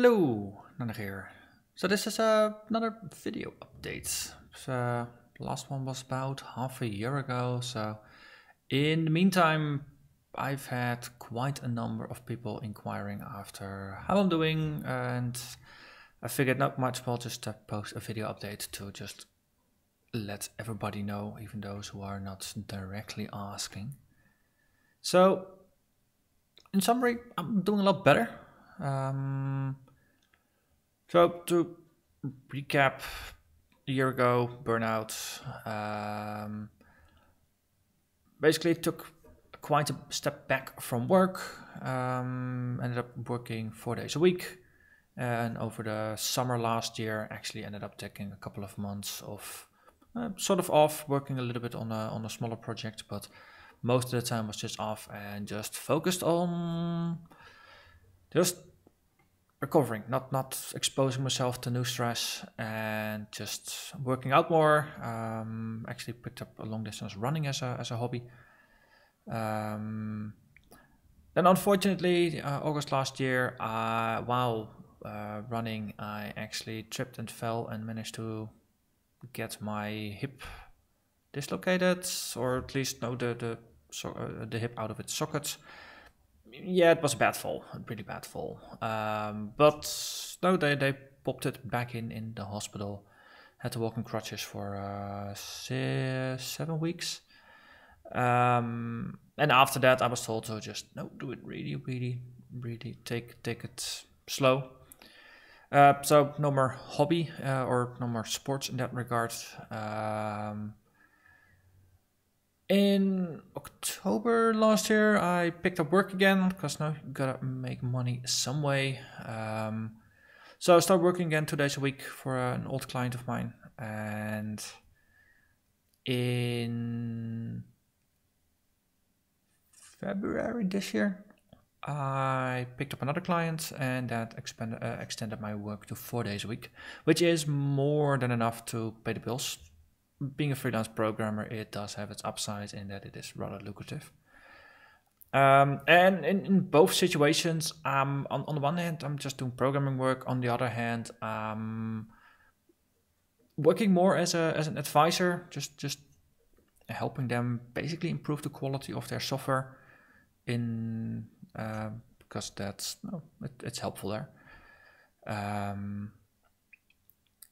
Hello, Nana here. So this is uh, another video update. So the last one was about half a year ago. So in the meantime, I've had quite a number of people inquiring after how I'm doing and I figured not much, well just to post a video update to just let everybody know, even those who are not directly asking. So in summary, I'm doing a lot better. Um, so to recap, a year ago, burnout. Um, basically, took quite a step back from work. Um, ended up working four days a week, and over the summer last year, actually ended up taking a couple of months of uh, sort of off, working a little bit on a on a smaller project, but most of the time was just off and just focused on just recovering, not not exposing myself to new stress, and just working out more. Um, actually, picked up a long distance running as a as a hobby. Um, then, unfortunately, uh, August last year, uh, while uh, running, I actually tripped and fell and managed to get my hip dislocated, or at least no the the so, uh, the hip out of its socket yeah, it was a bad fall, a pretty bad fall. Um, but no, they, they popped it back in in the hospital. Had to walk on crutches for uh, six, seven weeks. Um, and after that, I was told to just no, do it really, really, really take take it slow. Uh, so no more hobby uh, or no more sports in that regard. Um, in October last year, I picked up work again because now you gotta make money some way. Um, so I started working again two days a week for an old client of mine. And in February this year, I picked up another client and that expanded, uh, extended my work to four days a week, which is more than enough to pay the bills being a freelance programmer, it does have its upsides in that it is rather lucrative. Um, and in, in, both situations, um, on, on the one hand, I'm just doing programming work. On the other hand, um, working more as, a, as an advisor, just, just helping them basically improve the quality of their software in uh, because that's it, it's helpful there. Um,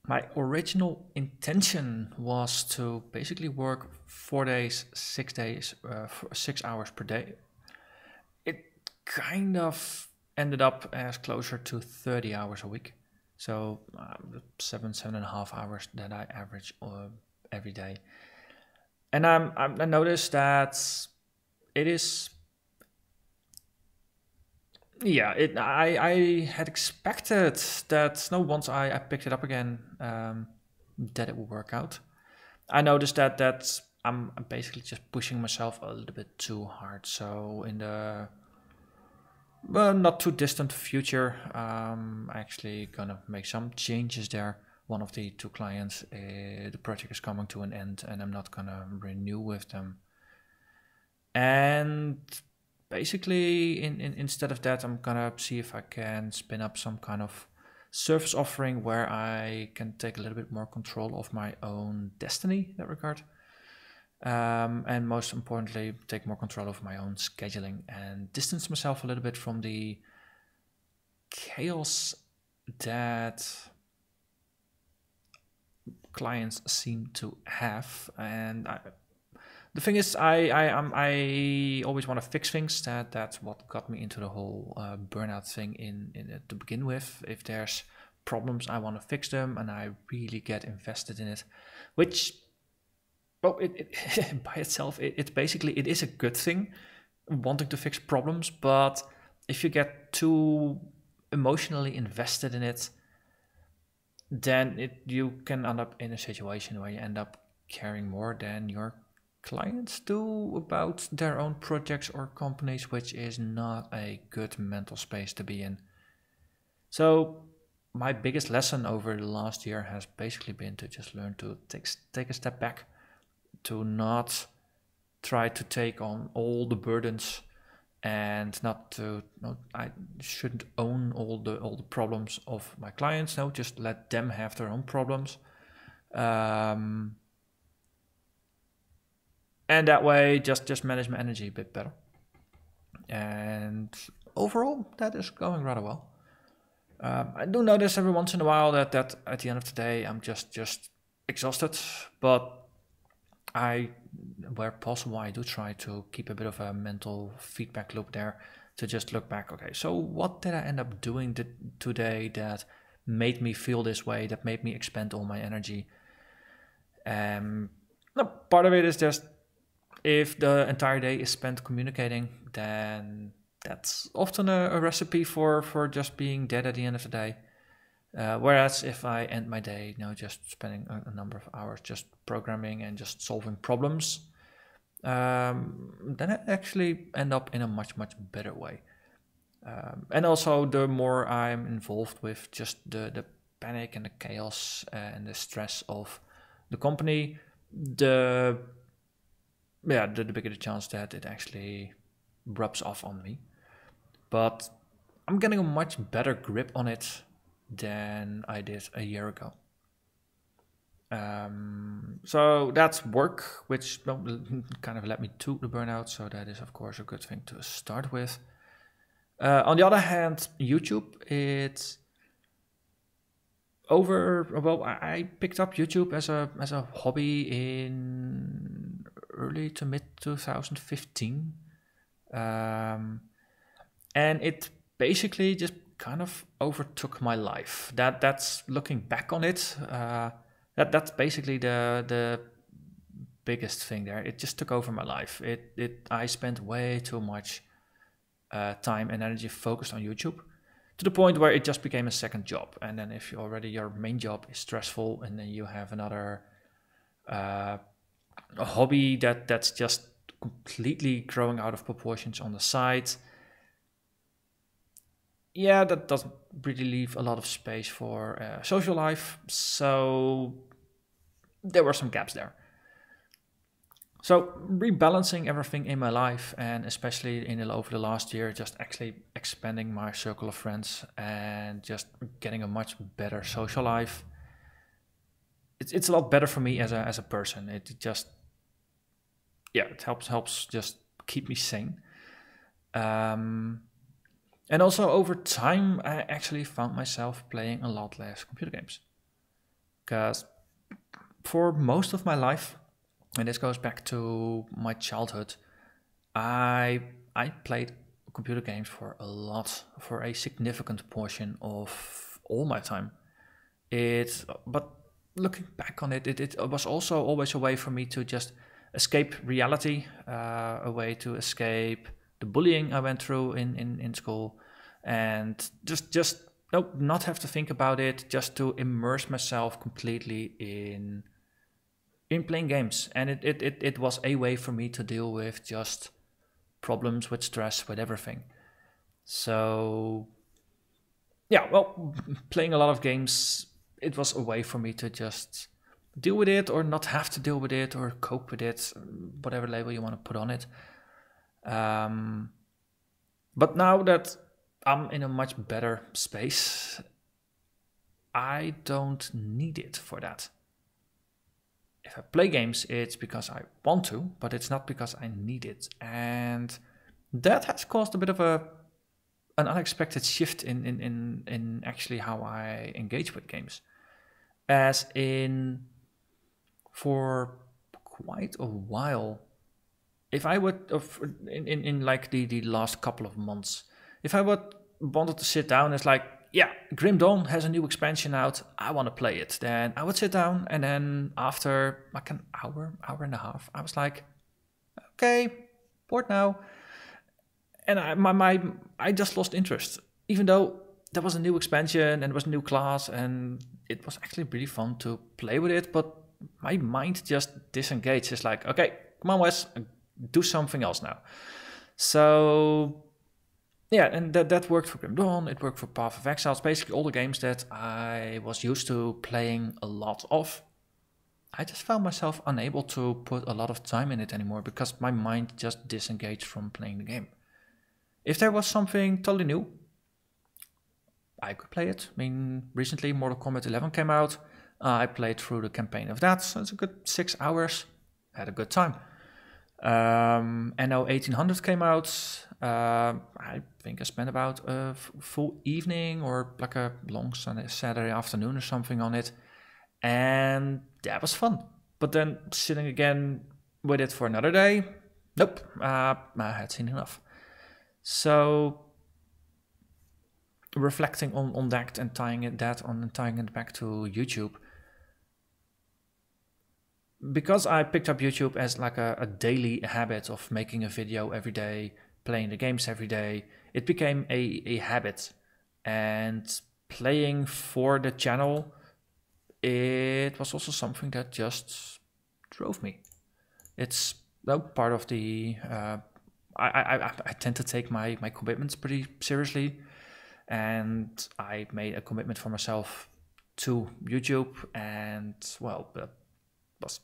my original intention was to basically work four days, six days, uh, six hours per day. It kind of ended up as closer to 30 hours a week. So um, seven, seven and a half hours that I average uh, every day. And I'm, I'm, I noticed that it is yeah, it, I, I had expected that, no, once I, I picked it up again, um, that it would work out. I noticed that that I'm, basically just pushing myself a little bit too hard. So in the well, not too distant future, um, actually gonna make some changes there. One of the two clients, uh, the project is coming to an end, and I'm not gonna renew with them. And basically, in, in, instead of that, I'm gonna see if I can spin up some kind of service offering where I can take a little bit more control of my own destiny in that regard. Um, and most importantly, take more control of my own scheduling and distance myself a little bit from the chaos that clients seem to have. And I, the thing is, I I um, I always want to fix things. That that's what got me into the whole uh, burnout thing in in uh, to begin with. If there's problems, I want to fix them, and I really get invested in it, which. Well, it, it by itself, it, basically it is a good thing, wanting to fix problems. But if you get too emotionally invested in it, then it you can end up in a situation where you end up caring more than your clients do about their own projects or companies, which is not a good mental space to be in. So, my biggest lesson over the last year has basically been to just learn to take, take a step back, to not try to take on all the burdens and not to I shouldn't own all the all the problems of my clients. No, just let them have their own problems. Um, and that way just just manage my energy a bit better and overall that is going rather well um, i do notice every once in a while that that at the end of the day i'm just just exhausted but i where possible i do try to keep a bit of a mental feedback loop there to just look back okay so what did i end up doing th- today that made me feel this way that made me expend all my energy um no, part of it is just if the entire day is spent communicating, then that's often a, a recipe for, for just being dead at the end of the day. Uh, whereas if I end my day, you know, just spending a, a number of hours just programming and just solving problems, um, then I actually end up in a much, much better way. Um, and also, the more I'm involved with just the, the panic and the chaos and the stress of the company, the yeah, the, the bigger the chance that it actually rubs off on me. But I'm getting a much better grip on it than I did a year ago. Um, so that's work, which kind of led me to the burnout. So that is, of course, a good thing to start with. Uh, on the other hand, YouTube, it's over. Well, I picked up YouTube as a as a hobby in early to mid 2015. Um, and it basically just kind of overtook my life. That that's looking back on it. Uh, that that's basically the the biggest thing there. It just took over my life. It it I spent way too much uh, time and energy focused on YouTube to the point where it just became a second job. And then if you already your main job is stressful, and then you have another uh, a hobby that that's just completely growing out of proportions on the side. Yeah, that doesn't really leave a lot of space for uh, social life. So there were some gaps there. So rebalancing everything in my life, and especially in over the last year, just actually expanding my circle of friends and just getting a much better social life it's it's a lot better for me as a as a person. It, just yeah, it helps helps just keep me sane. Um, and also over time, I actually found myself playing a lot less computer games because for most of my life, and this goes back to my childhood, I I played computer games for a lot, for a significant portion of all my time. It's but looking back on it, it, it was also always a way for me to just escape reality, uh, a way to escape the bullying I went through in, in, in school, and just just nope, not have to think about it, just to immerse myself completely in in playing games. And it, it, it, it was a way for me to deal with just problems, with stress, with everything. So yeah, well, playing a lot of games it was a way for me to just deal with it or not have to deal with it or cope with it, whatever label you want to put on it. Um, but now that I'm in a much better space, I don't need it for that. If I play games, it's because I want to, but it's not because I need it. And that has caused a bit of a an unexpected shift in, in, in, in actually how I engage with games. As in, for quite a while, if I would, in, in, in like the, the last couple of months, if I would wanted to sit down, it's like, yeah, Grim Dawn has a new expansion out. I want to play it. Then I would sit down, and then after like an hour, hour and a half, I was like, okay, bored now and I, my, my, I just lost interest, even though there was a new expansion and was a new class, and it was actually really fun to play with it. But my mind just disengaged. It's like, okay, come on, Wes, do something else now. So yeah, and that, that worked for Grim Dawn, it worked for Path of It's basically all the games that I was used to playing a lot of. I just found myself unable to put a lot of time in it anymore because my mind just disengaged from playing the game. If there was something totally new, I could play it. I mean, recently Mortal Kombat 11 came out. Uh, I played through the campaign of that, so it's a good six hours. Had a good time. Um, and now 1800 came out. Uh, I think I spent about a f- full evening or like a long Sunday, Saturday afternoon or something on it. And that was fun. But then sitting again with it for another day, nope, uh, I had seen enough. So reflecting on, on that and tying it that on and tying it back to YouTube. Because I picked up YouTube as like a, a daily habit of making a video every day, playing the games every day, it became a, a habit. And playing for the channel, it was also something that just drove me. It's no part of the uh, I, I, I tend to take my, my commitments pretty seriously. And I made a commitment for myself to YouTube. And well, that was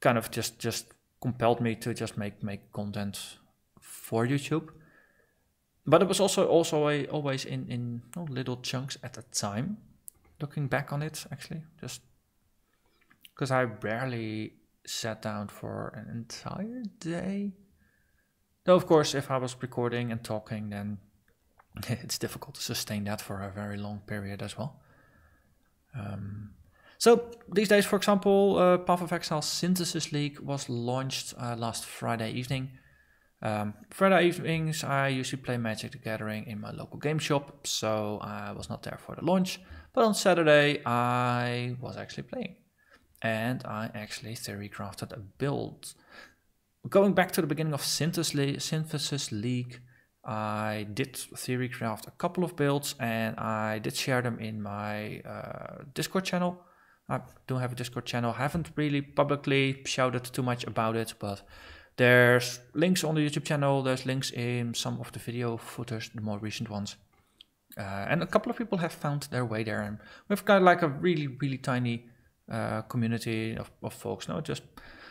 kind of just, just compelled me to just make, make content for YouTube. But it was also also a, always in, in little chunks at a time, looking back on it, actually. Just because I rarely sat down for an entire day. Though, of course, if I was recording and talking, then it's difficult to sustain that for a very long period as well. Um, so these days, for example, uh, Path of Exile Synthesis League was launched uh, last Friday evening. Um, Friday evenings, I usually play Magic the Gathering in my local game shop, so I was not there for the launch. But on Saturday, I was actually playing. And I actually theory crafted a build Going back to the beginning of Synthesis League, I did theorycraft a couple of builds and I did share them in my uh, Discord channel. I do not have a Discord channel. I haven't really publicly shouted too much about it, but there's links on the YouTube channel. There's links in some of the video footers, the more recent ones. Uh, and a couple of people have found their way there. And we've got like a really, really tiny uh, community of, of folks now. Just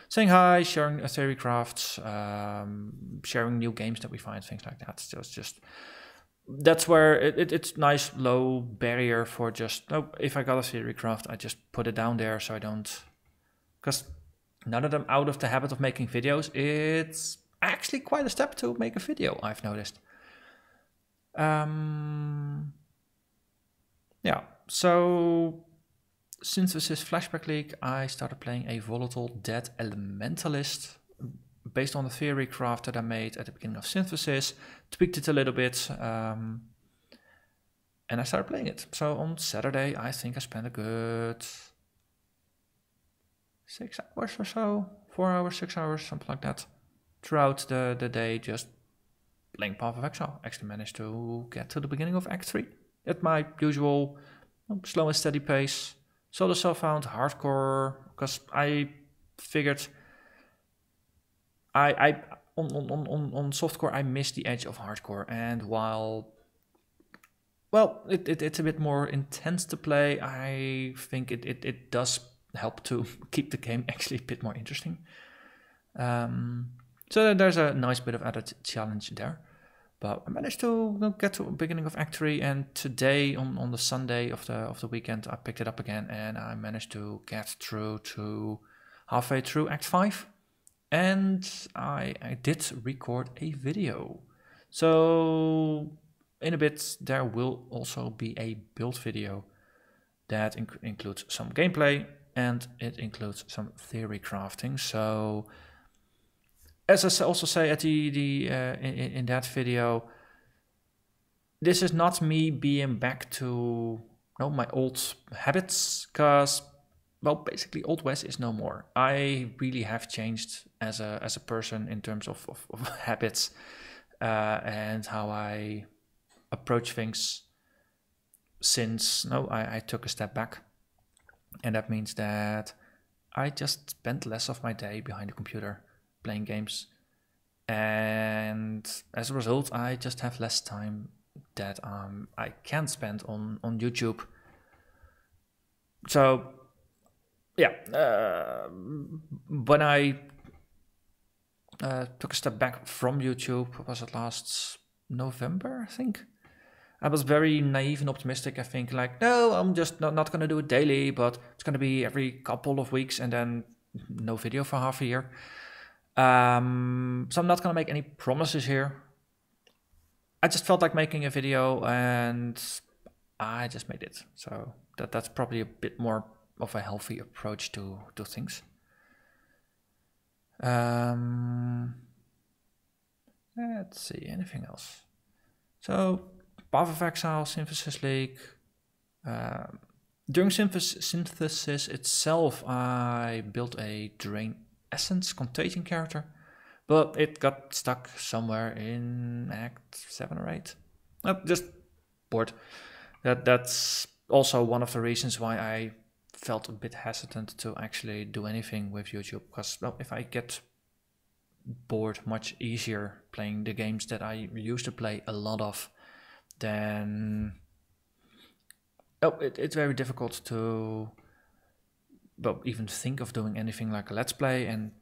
saying hi, sharing theory crafts, um, sharing new games that we find, things like that. So it's just that's where it, it, it's nice low barrier for just no. Oh, if I got a theory craft, I just put it down there so I don't because now that I'm out of the habit of making videos, it's actually quite a step to make a video. I've noticed. Um, yeah, so since this Flashback League, I started playing a volatile dead elementalist based on the theory craft that I made at the beginning of Synthesis, tweaked it a little bit, um, and I started playing it. So on Saturday, I think I spent a good six hours or so, four hours, six hours, something like that, throughout the, the day, just playing Path of Exile. Actually managed to get to the beginning of Act 3 at my usual slow and steady pace the Cell found hardcore because I figured I I on on on on softcore I missed the edge of hardcore and while well it, it it's a bit more intense to play I think it it, it does help to keep the game actually a bit more interesting. Um, so there's a nice bit of added challenge there. But I managed to get to beginning of Act 3 and today on, on the Sunday of the of the weekend I picked it up again and I managed to get through to halfway through Act 5 and I, I did record a video. So in a bit there will also be a build video that inc includes some gameplay and it includes some theory crafting. So as I also say at the the uh, in, in that video, this is not me being back to you know, my old habits, because well, basically Old West is no more. I really have changed as a as a person in terms of of, of habits uh, and how I approach things. Since you no, know, I, I took a step back, and that means that I just spent less of my day behind the computer playing games. And as a result, I just have less time that um, I can spend on, on YouTube. So, yeah, uh, when I uh, took a step back from YouTube, was it last November, I think? I was very naive and optimistic. I think like, no, I'm just not, not going to do it daily, but it's going to be every couple of weeks and then no video for half a year. Um, so I'm not gonna make any promises here. I just felt like making a video and I just made it. So that that's probably a bit more of a healthy approach to to things. Um, let's see anything else. So Path of Exile, Synthesis League. Um, during synthesis, synthesis itself, I built a drain Essence Contagion character, but it got stuck somewhere in Act 7 or 8. Oh, just bored. That, that's also one of the reasons why I felt a bit hesitant to actually do anything with YouTube, because well, if I get bored much easier playing the games that I used to play a lot of, then oh, it, it's very difficult to but even think of doing anything like a let's play and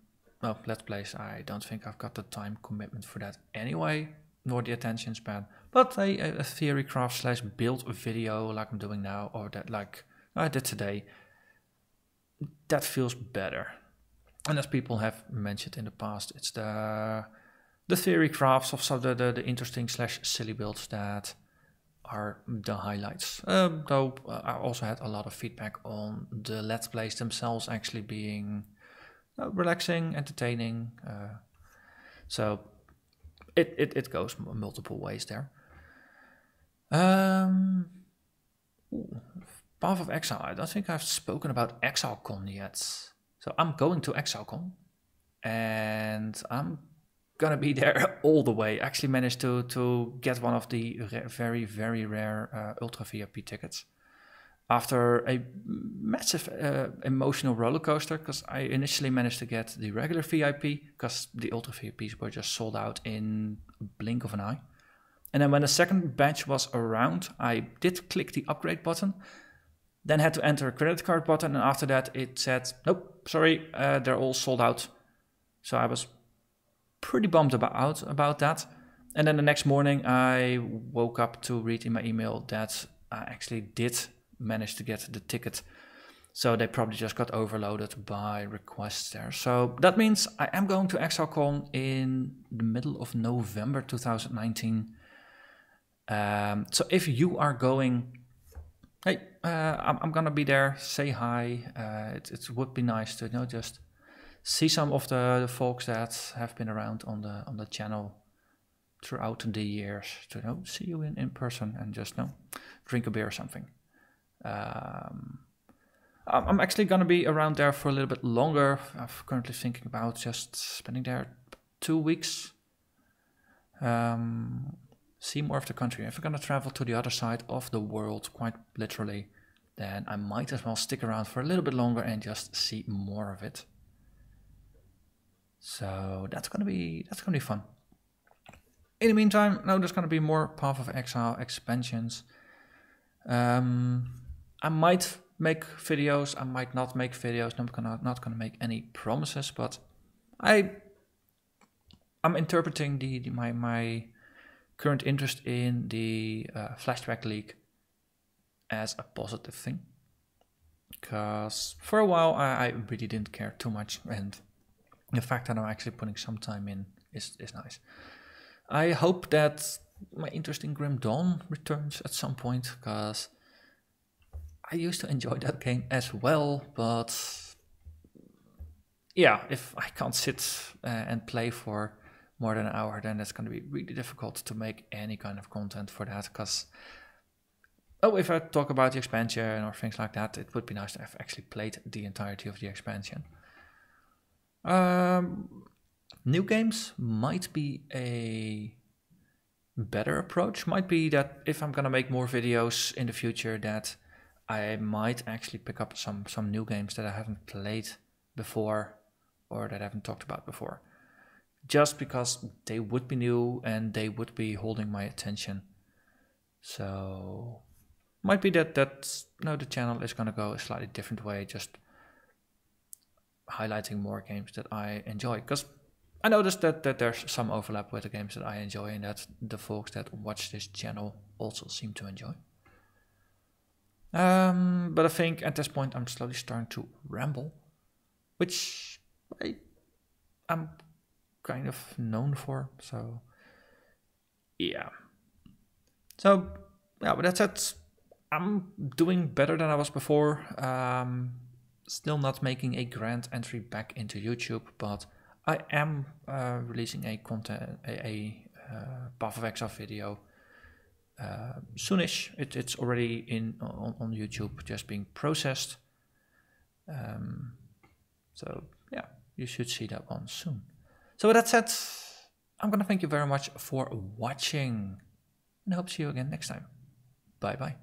well, let's plays, I don't think I've got the time commitment for that anyway, nor the attention span. But a, a theory craft slash build video like I'm doing now, or that like I did today, that feels better. And as people have mentioned in the past, it's the the theory crafts of some the, the, the interesting slash silly builds that are the highlights. Um, though uh, I also had a lot of feedback on the Let's Plays themselves actually being uh, relaxing, entertaining. Uh, so it, it, it goes multiple ways there. Um, ooh, Path of Exile. I don't think I've spoken about ExileCon yet. So I'm going to ExileCon and I'm gonna be there all the way. Actually, managed to to get one of the very very rare uh, ultra VIP tickets after a massive uh, emotional roller coaster because I initially managed to get the regular VIP because the ultra VIPs were just sold out in a blink of an eye. And then when the second batch was around, I did click the upgrade button, then had to enter a credit card button, and after that it said, "Nope, sorry, uh, they're all sold out." So I was pretty bummed about out about that. And then the next morning, I woke up to read in my email that I actually did manage to get the ticket. So they probably just got overloaded by requests there. So that means I am going to ExcelCon in the middle of November 2019. Um, so if you are going, hey, uh, I'm, I'm, gonna be there. Say hi. Uh, it, it would be nice to you know just see some of the, the folks that have been around on the on the channel throughout the years to you know, see you in, in person and just you know drink a beer or something. Um, I'm actually gonna be around there for a little bit longer. I'm currently thinking about just spending there two weeks. Um, see more of the country. If I'm gonna travel to the other side of the world, quite literally, then I might as well stick around for a little bit longer and just see more of it. So that's gonna be that's gonna be fun. In the meantime, now there's gonna be more Path of Exile expansions. Um, I might make videos, I might not make videos. I'm gonna, not gonna make any promises, but I I'm interpreting the, the my my current interest in the uh, flashback leak as a positive thing because for a while I, I really didn't care too much and the fact that I'm actually putting some time in is, is nice. I hope that my interest in Grim Dawn returns at some point because I used to enjoy that game as well, but yeah, if I can't sit uh, and play for more than an hour, then it's going to be really difficult to make any kind of content for that because. Oh, if I talk about the expansion or things like that, it would be nice to have actually played the entirety of the expansion. Um, new games might be a better approach. Might be that if I'm gonna make more videos in the future, that I might actually pick up some some new games that I haven't played before or that I haven't talked about before, just because they would be new and they would be holding my attention. So might be that that no, the channel is gonna go a slightly different way, just highlighting more games that I enjoy because I noticed that, that there's some overlap with the games that I enjoy and that the folks that watch this channel also seem to enjoy. Um, but I think at this point I'm slowly starting to ramble, which I am kind of known for. So yeah. So yeah, but that's it. I'm doing better than I was before. Um, still not making a grand entry back into YouTube, but I am uh, releasing a content, a, a uh, Path of Exile video uh, soonish. It, it's already in on, on, YouTube, just being processed. Um, so yeah, you should see that one soon. So with that said, I'm gonna thank you very much for watching, and hope to see you again next time. Bye bye.